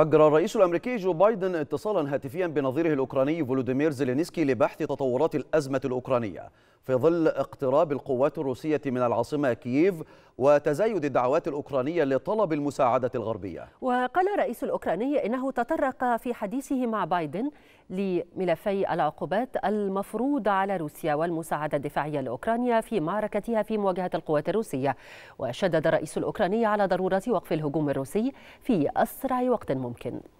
أجرى الرئيس الأمريكي جو بايدن اتصالا هاتفيا بنظيره الأوكراني فولوديمير زيلينسكي لبحث تطورات الأزمة الأوكرانية في ظل اقتراب القوات الروسية من العاصمة كييف وتزايد الدعوات الأوكرانية لطلب المساعدة الغربية وقال الرئيس الأوكراني إنه تطرق في حديثه مع بايدن لملفي العقوبات المفروضة على روسيا والمساعدة الدفاعية لأوكرانيا في معركتها في مواجهة القوات الروسية وشدد الرئيس الأوكراني على ضرورة وقف الهجوم الروسي في أسرع وقت ممكن